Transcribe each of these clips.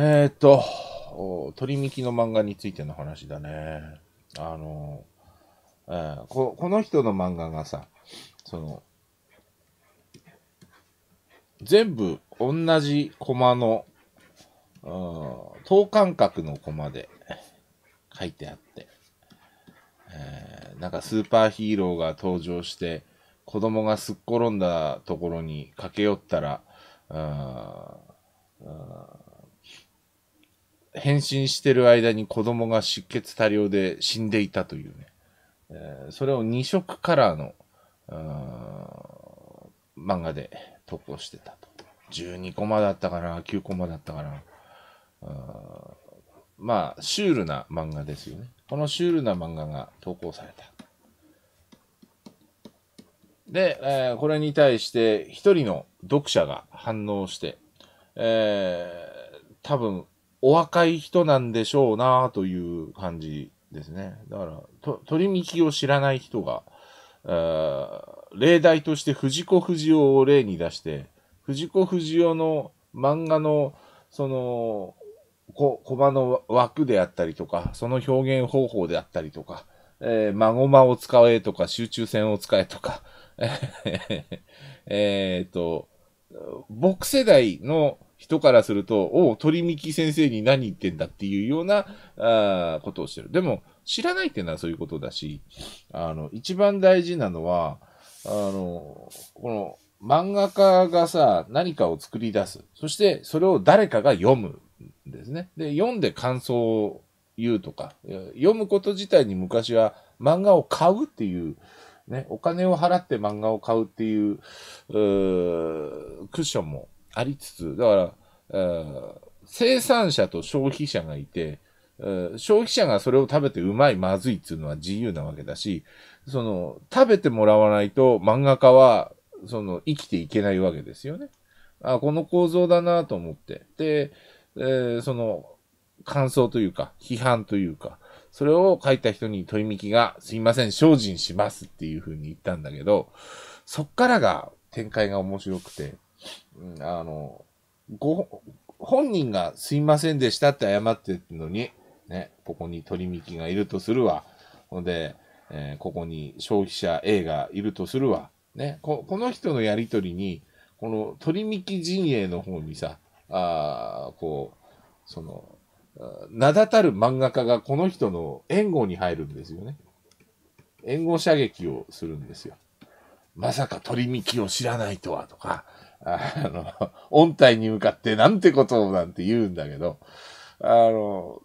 えー、っと、鳥りきの漫画についての話だね。あの、えー、ここの人の漫画がさ、その、全部同じコマの、うん、等間隔のコマで書いてあって、えー、なんかスーパーヒーローが登場して、子供がすっ転んだところに駆け寄ったら、うん、うん変身してる間に子供が出血多量で死んでいたというね。えー、それを2色カラーのー漫画で投稿してたと。12コマだったかな ?9 コマだったかなまあ、シュールな漫画ですよね。このシュールな漫画が投稿された。で、えー、これに対して一人の読者が反応して、えー、多分お若い人なんでしょうなという感じですね。だから、と取り引きを知らない人が、例題として藤子不二雄を例に出して、藤子不二雄の漫画の、その、こ、コマの枠であったりとか、その表現方法であったりとか、えー、マゴを使えとか、集中線を使えとか、えっと、僕世代の人からすると、お鳥見木先生に何言ってんだっていうような、あことをしてる。でも、知らないっていうのはそういうことだし、あの、一番大事なのは、あの、この、漫画家がさ、何かを作り出す。そして、それを誰かが読むんですね。で、読んで感想を言うとか、読むこと自体に昔は漫画を買うっていう、ね、お金を払って漫画を買うっていう、うクッションもありつつ、だから、ー、生産者と消費者がいて、え消費者がそれを食べてうまい、まずいっていうのは自由なわけだし、その、食べてもらわないと漫画家は、その、生きていけないわけですよね。あ、この構造だなと思って。で、えー、その、感想というか、批判というか、それを書いた人に問いみきが、すいません、精進しますっていう風に言ったんだけど、そっからが展開が面白くて、うん、あの、ご、本人がすいませんでしたって謝ってるのに、ね、ここに取りきがいるとするわ。ほんで、えー、ここに消費者 A がいるとするわ。ね、ここの人のやりとりに、この取りき陣営の方にさ、あこう、その、名だたる漫画家がこの人の援護に入るんですよね。援護射撃をするんですよ。まさか鳥みきを知らないとはとか、あの、音体に向かってなんてことをなんて言うんだけど、あの、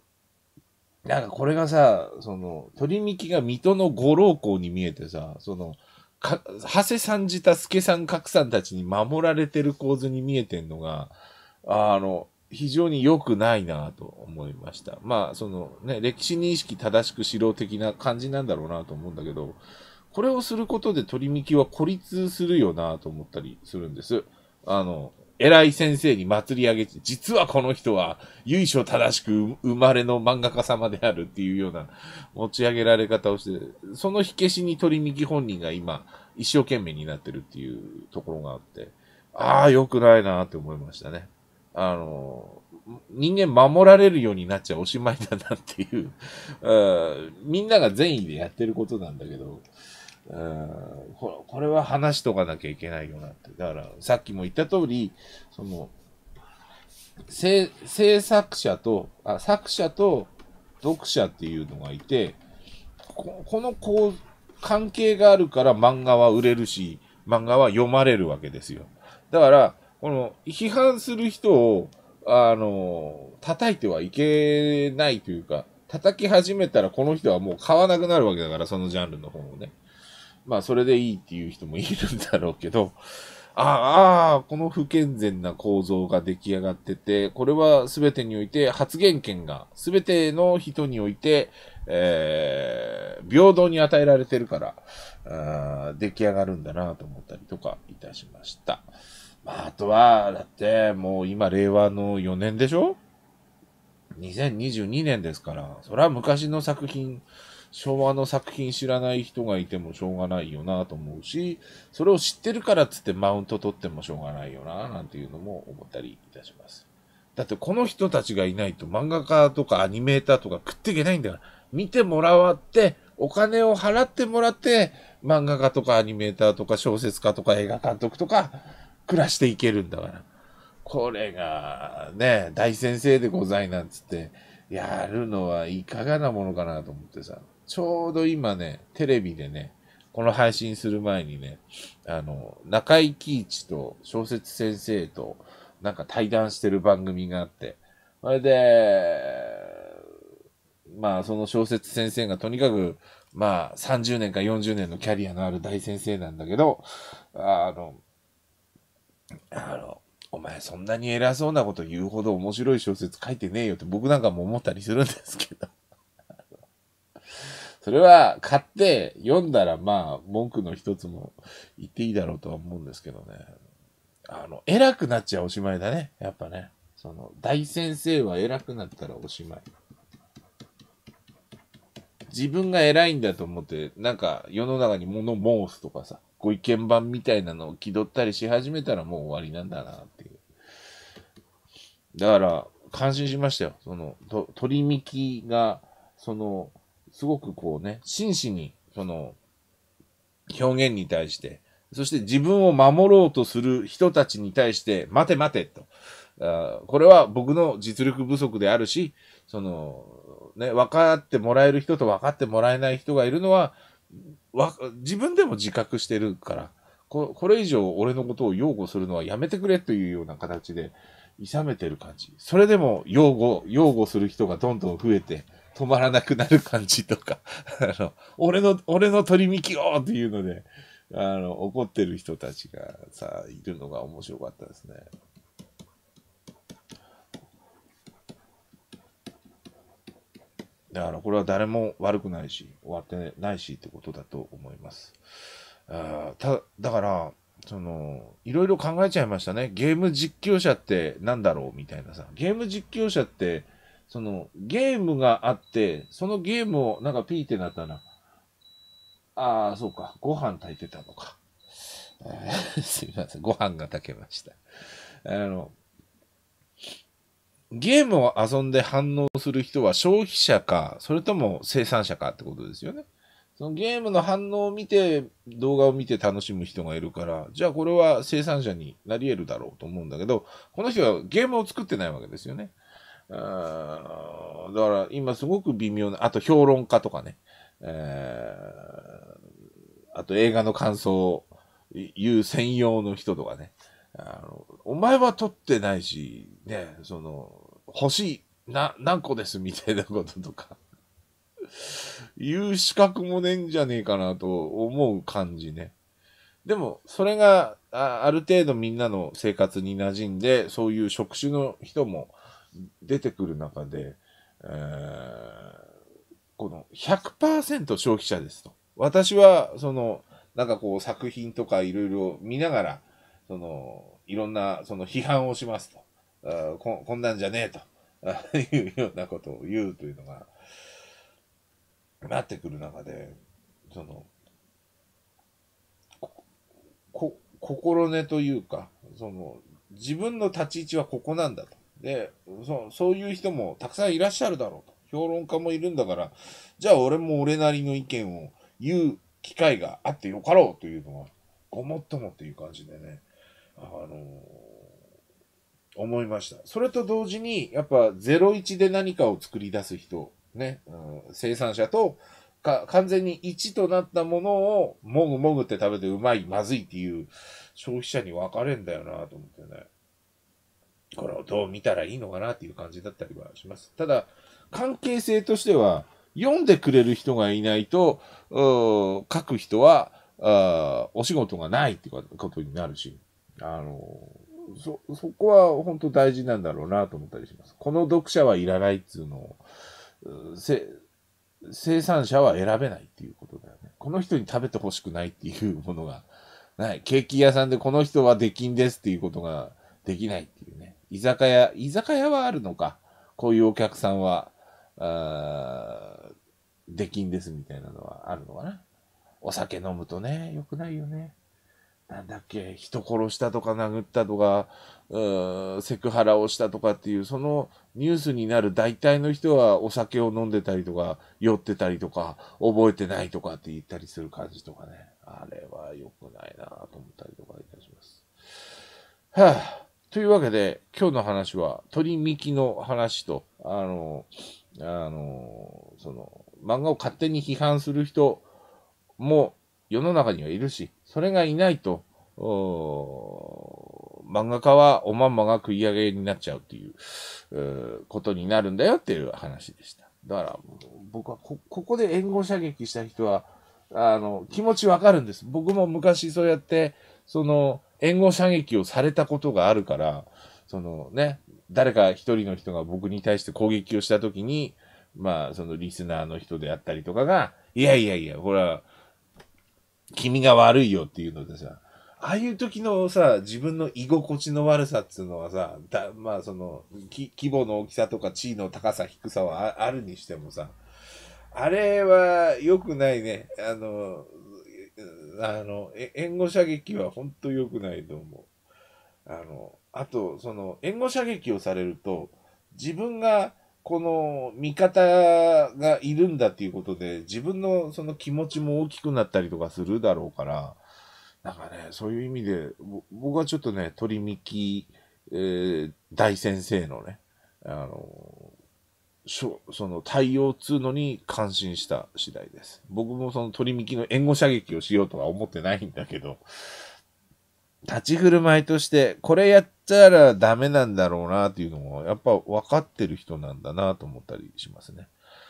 なんかこれがさ、その、鳥見きが水戸の五郎公に見えてさ、その、か、長谷さんじた助さん格さんたちに守られてる構図に見えてんのが、あの、非常に良くないなと思いました。まあ、そのね、歴史認識正しく指導的な感じなんだろうなと思うんだけど、これをすることで取り引きは孤立するよなと思ったりするんです。あの、偉い先生に祭り上げて、実はこの人は、由緒正しく生まれの漫画家様であるっていうような持ち上げられ方をして、その火消しに取り右本人が今、一生懸命になってるっていうところがあって、ああ、良くないなって思いましたね。あの、人間守られるようになっちゃおしまいだなっていう、みんなが善意でやってることなんだけど、うん、これは話しとかなきゃいけないよなって。だから、さっきも言った通り、その、制作者とあ、作者と読者っていうのがいて、ここのこう、関係があるから漫画は売れるし、漫画は読まれるわけですよ。だから、この、批判する人を、あの、叩いてはいけないというか、叩き始めたらこの人はもう買わなくなるわけだから、そのジャンルの本をね。まあ、それでいいっていう人もいるんだろうけど、ああ、この不健全な構造が出来上がってて、これは全てにおいて発言権が全ての人において、えー、平等に与えられてるから、あ出来上がるんだなと思ったりとかいたしました。まあ、あとは、だってもう今令和の4年でしょ ?2022 年ですから、それは昔の作品、昭和の作品知らない人がいてもしょうがないよなと思うし、それを知ってるからっつってマウント取ってもしょうがないよななんていうのも思ったりいたします。だってこの人たちがいないと漫画家とかアニメーターとか食っていけないんだから、見てもらわって、お金を払ってもらって、漫画家とかアニメーターとか小説家とか映画監督とか暮らしていけるんだから。これが、ね、大先生でございなんつって、やるのはいかがなものかなと思ってさ。ちょうど今ね、テレビでね、この配信する前にね、あの、中井貴一と小説先生となんか対談してる番組があって、それで、まあその小説先生がとにかく、まあ30年か40年のキャリアのある大先生なんだけど、あの、あの、お前そんなに偉そうなこと言うほど面白い小説書いてねえよって僕なんかも思ったりするんですけどそれは買って読んだらまあ文句の一つも言っていいだろうとは思うんですけどね。あの、偉くなっちゃおしまいだね。やっぱね。その、大先生は偉くなったらおしまい。自分が偉いんだと思って、なんか世の中に物申すとかさ、ご意見番みたいなのを気取ったりし始めたらもう終わりなんだなっていう。だから、感心しましたよ。その、と、取り引きが、その、すごくこうね、真摯に、その、表現に対して、そして自分を守ろうとする人たちに対して、待て待てと。あこれは僕の実力不足であるし、その、ね、分かってもらえる人と分かってもらえない人がいるのは、わ自分でも自覚してるからこ、これ以上俺のことを擁護するのはやめてくれというような形で、いさめてる感じ。それでも擁護、擁護する人がどんどん増えて、止まらなくなる感じとか、あの、俺の、俺の取りきをっていうので、あの、怒ってる人たちがさ、いるのが面白かったですね。だからこれは誰も悪くないし、終わってないしってことだと思います。あただから、その、いろいろ考えちゃいましたね。ゲーム実況者って何だろうみたいなさ。ゲーム実況者ってそのゲームがあって、そのゲームをなんかピーってなったら、ああ、そうか、ご飯炊いてたのか。すみません、ご飯が炊けました。あの、ゲームを遊んで反応する人は消費者か、それとも生産者かってことですよね。そのゲームの反応を見て、動画を見て楽しむ人がいるから、じゃあこれは生産者になり得るだろうと思うんだけど、この人はゲームを作ってないわけですよね。だから今すごく微妙な、あと評論家とかね、えー、あと映画の感想を言う専用の人とかね、あのお前は撮ってないし、ね、その、欲しい、な、何個ですみたいなこととか言う資格もねえんじゃねえかなと思う感じね。でも、それがあ、ある程度みんなの生活に馴染んで、そういう職種の人も、出てくる中で、えー、この100%消費者ですと。私は、その、なんかこう作品とかいろいろ見ながら、その、いろんなその批判をしますと。あここんなんじゃねえと。いうようなことを言うというのが、なってくる中で、その、こ、心根というか、その、自分の立ち位置はここなんだと。でそそういう人もたくさんいらっしゃるだろうと評論家もいるんだからじゃあ俺も俺なりの意見を言う機会があってよかろうというのはごもっともっていう感じでねあのー、思いましたそれと同時にやっぱ01で何かを作り出す人ね、うん、生産者とか完全に1となったものをもぐもぐって食べてうまいまずいっていう消費者に分かれんだよなと思ってねこれをどう見たらいいのかなっていう感じだったりはします。ただ、関係性としては、読んでくれる人がいないと、書く人は、あお仕事がないってことになるし、あのー、そ、そこは本当大事なんだろうなと思ったりします。この読者はいらないっていうのを、せ生産者は選べないっていうことだよね。この人に食べてほしくないっていうものがない。ケーキ屋さんでこの人は出禁ですっていうことができないっていうね。居酒屋、居酒屋はあるのか。こういうお客さんは、出禁ですみたいなのはあるのかな。お酒飲むとね、良くないよね。なんだっけ、人殺したとか殴ったとか、うん、セクハラをしたとかっていう、そのニュースになる大体の人はお酒を飲んでたりとか、酔ってたりとか、覚えてないとかって言ったりする感じとかね。あれは良くないなと思ったりとかいたします。はぁ、あ、というわけで、今日の話は、鳥みきの話と、あの、あの、その、漫画を勝手に批判する人も世の中にはいるし、それがいないと、漫画家はおまんまが食い上げになっちゃうっていう、ことになるんだよっていう話でした。だから、僕はこ、ここで援護射撃した人は、あの、気持ちわかるんです。僕も昔そうやって、その、援護射撃をされたことがあるから、そのね、誰か一人の人が僕に対して攻撃をしたときに、まあ、そのリスナーの人であったりとかが、いやいやいや、ほら、君が悪いよっていうのでさ、ああいう時のさ、自分の居心地の悪さっていうのはさ、だまあその、規模の大きさとか地位の高さ、低さはあるにしてもさ、あれは良くないね。あの、あの、援護射撃は本当良くないと思う。あの、あと、その、援護射撃をされると、自分が、この味方がいるんだっていうことで、自分のその気持ちも大きくなったりとかするだろうから、なんかね、そういう意味で、僕はちょっとね、鳥見き、えー、大先生のね、あのその対応つうのに感心した次第です。僕もその取りきの援護射撃をしようとは思ってないんだけど、立ち振る舞いとして、これやったらダメなんだろうなっていうのも、やっぱ分かってる人なんだなと思ったりしますね。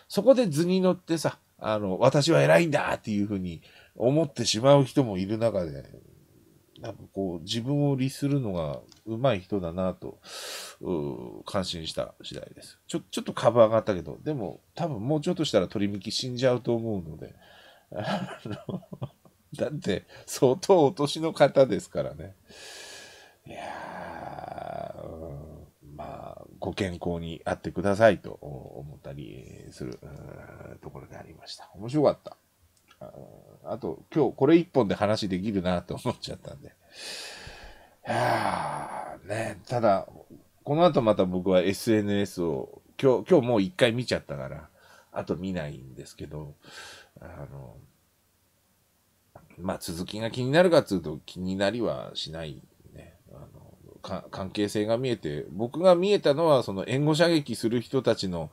そこで図に乗ってさ、あの、私は偉いんだっていうふうに思ってしまう人もいる中で、なんかこう、自分を律するのが上手い人だなと、感心した次第です。ちょ、ちょっと株上がったけど、でも多分もうちょっとしたら鳥みき死んじゃうと思うので、だって相当お年の方ですからね。いやー、うん、まあ、ご健康にあってくださいと思ったりするところでありました。面白かった。あと、今日これ一本で話できるなと思っちゃったんで。はやね、ただ、この後また僕は SNS を、今日、今日もう一回見ちゃったから、あと見ないんですけど、あの、まあ、続きが気になるかっていうと気になりはしないね。あの関係性が見えて、僕が見えたのは、その援護射撃する人たちの、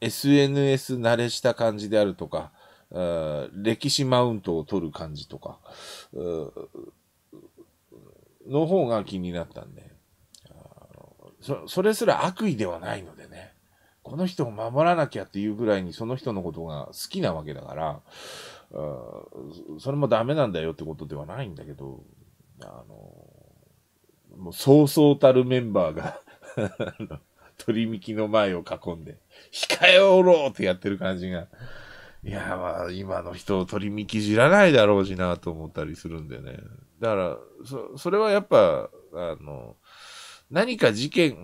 SNS 慣れした感じであるとか、歴史マウントを取る感じとか、の方が気になったんでそ、それすら悪意ではないのでね、この人を守らなきゃっていうぐらいにその人のことが好きなわけだから、それもダメなんだよってことではないんだけど、あの、もうそうそうたるメンバーが 取り引きの前を囲んで、控えおろうってやってる感じが、いや、まあ、今の人を取り見きじらないだろうしなと思ったりするんでね。だから、そ、それはやっぱ、あの、何か事件、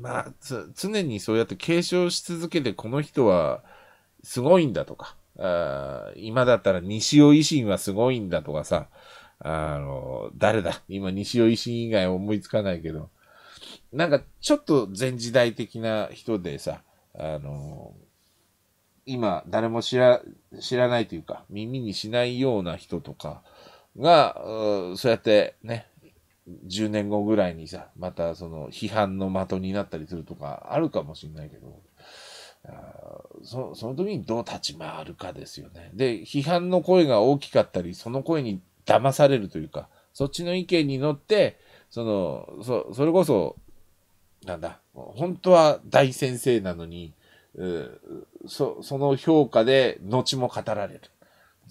まあ、常にそうやって継承し続けて、この人はすごいんだとか、あ今だったら西尾維新はすごいんだとかさ、あの、誰だ今西尾維新以外思いつかないけど、なんかちょっと前時代的な人でさ、あの、今、誰も知ら、知らないというか、耳にしないような人とかが、うそうやってね、10年後ぐらいにさ、またその批判の的になったりするとかあるかもしれないけど、そその時にどう立ち回るかですよね。で、批判の声が大きかったり、その声に騙されるというか、そっちの意見に乗って、その、そ、それこそ、なんだ、本当は大先生なのに、そ、その評価で、後も語られる。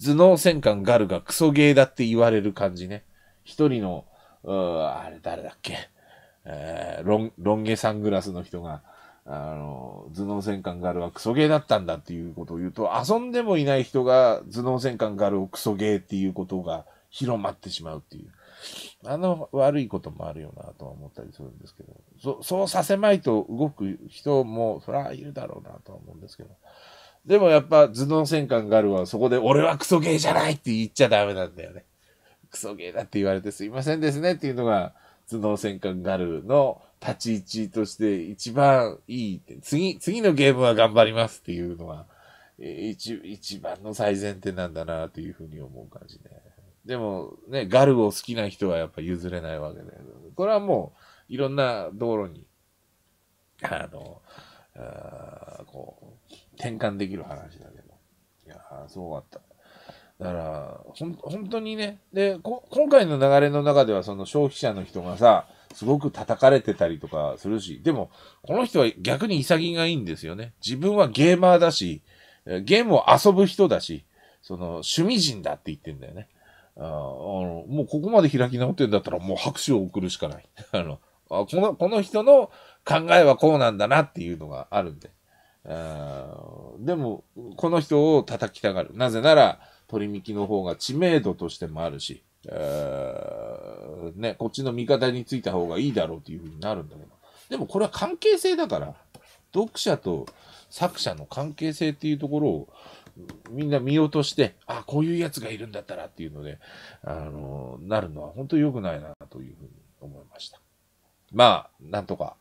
頭脳戦艦ガルがクソゲーだって言われる感じね。一人の、うあれ誰だっけ、えー、ロン、ロン毛サングラスの人が、あの、頭脳戦艦ガルはクソゲーだったんだっていうことを言うと、遊んでもいない人が頭脳戦艦ガルをクソゲーっていうことが広まってしまうっていう。あの悪いこともあるよなとは思ったりするんですけど、そそうさせまいと動く人も、そらいるだろうなとは思うんですけど。でもやっぱ頭脳戦艦ガルはそこで俺はクソゲーじゃないって言っちゃダメなんだよね。クソゲーだって言われてすいませんですねっていうのが頭脳戦艦ガルの立ち位置として一番いいって、次、次のゲームは頑張りますっていうのが一、一番の最前提なんだなというふうに思う感じで、でもね、ガルを好きな人はやっぱ譲れないわけで、これはもういろんな道路に、あの、あこう、転換できる話だけど。いやー、すごかった。だから、ほん、本当にね、で、こ、今回の流れの中ではその消費者の人がさ、すごく叩かれてたりとかするし、でも、この人は逆に潔がいいんですよね。自分はゲーマーだし、ゲームを遊ぶ人だし、その、趣味人だって言ってんだよね。ああの、もうここまで開き直ってんだったらもう拍手を送るしかない。あの、あこの、この人の考えはこうなんだなっていうのがあるんで。あでも、この人を叩きたがる。なぜなら、取り引きの方が知名度としてもあるし、ね、こっちの味方についた方がいいだろうというふうになるんだけど。でもこれは関係性だから、読者と作者の関係性っていうところをみんな見落として、あ、こういうやつがいるんだったらっていうので、あの、なるのは本当良くないなというふうに思いました。まあ、なんとか、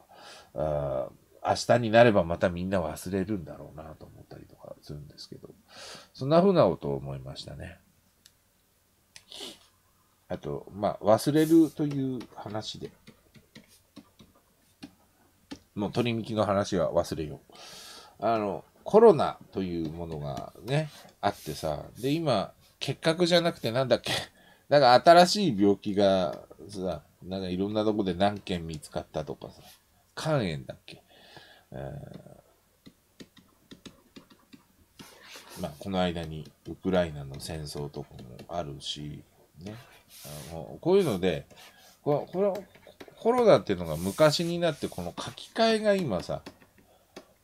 あ明日になればまたみんな忘れるんだろうなと思ったりとかするんですけど、そんな風なことを思いましたね。あと、まあ、忘れるという話で、もう取り引きの話は忘れよう。あの、コロナというものがね、あってさ、で、今、結核じゃなくてなんだっけ、なんか新しい病気がさ、なんかいろんなとこで何件見つかったとかさ、肝炎だっけ。えー、まあ、この間にウクライナの戦争とかもあるし、ね、あのこういうので、ここのコロナっていうのが昔になってこの書き換えが今さ、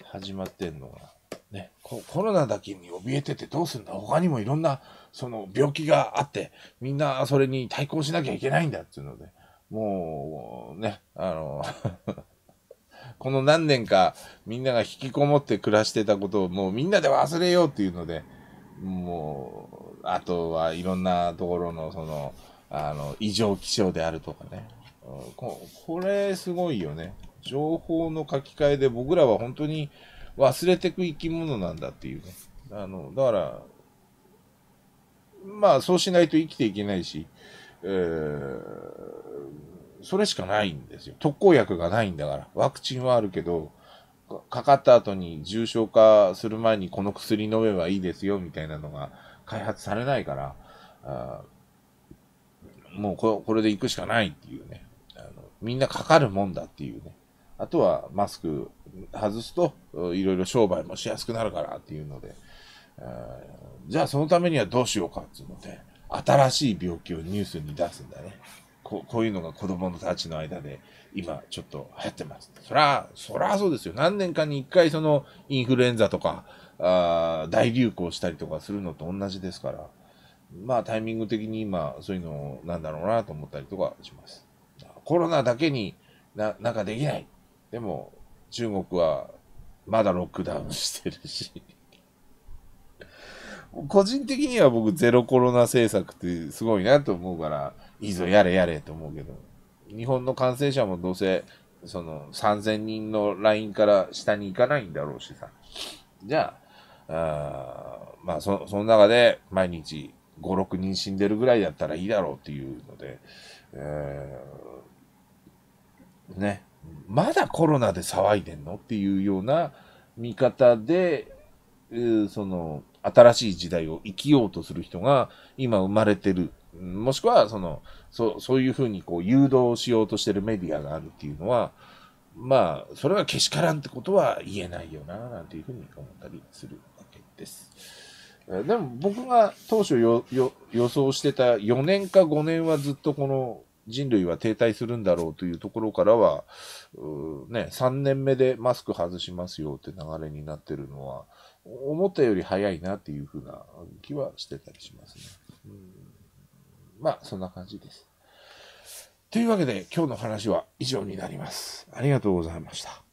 始まってんのがね、コロナだけに怯えててどうすんだ他にもいろんなその病気があってみんなそれに対抗しなきゃいけないんだっていうのでもうねあの この何年かみんなが引きこもって暮らしてたことをもうみんなで忘れようっていうのでもうあとはいろんなところのそのあの異常気象であるとかねここれすごいよね情報の書き換えで僕らは本当に忘れてく生き物なんだっていうね。あの、だから、まあそうしないと生きていけないし、えー、それしかないんですよ。特効薬がないんだから。ワクチンはあるけど、かかった後に重症化する前にこの薬飲めばいいですよみたいなのが開発されないから、あもうこれで行くしかないっていうねあの。みんなかかるもんだっていうね。あとはマスク外すといろいろ商売もしやすくなるからっていうので、じゃあそのためにはどうしようかっていうので、新しい病気をニュースに出すんだね。ここういうのが子供たちの間で今ちょっと流行ってます。そら、そらそうですよ。何年かに一回そのインフルエンザとか、あ大流行したりとかするのと同じですから、まあタイミング的に今そういうのなんだろうなと思ったりとかします。コロナだけにな、なんかできないでも、中国はまだロックダウンしてるし。個人的には僕ゼロコロナ政策ってすごいなと思うから、いいぞやれやれと思うけど、日本の感染者もどうせ、その3000人のラインから下に行かないんだろうしさ。じゃあ、あまあそ、その中で毎日5、6人死んでるぐらいだったらいいだろうっていうので、えー、ね、まだコロナで騒いでんのっていうような見方で、その、新しい時代を生きようとする人が今生まれてる。もしくは、その、そそういうふうにこう誘導しようとしてるメディアがあるっていうのは、まあ、それはけしからんってことは言えないよな、なんていうふうに思ったりするわけです。でも僕が当初予想してた4年か5年はずっとこの人類は停滞するんだろうというところからは、ね、3年目でマスク外しますよって流れになってるのは、思ったより早いなっていうふうな気はしてたりしますね。うん、まあ、そんな感じです。というわけで、今日の話は以上になります。ありがとうございました。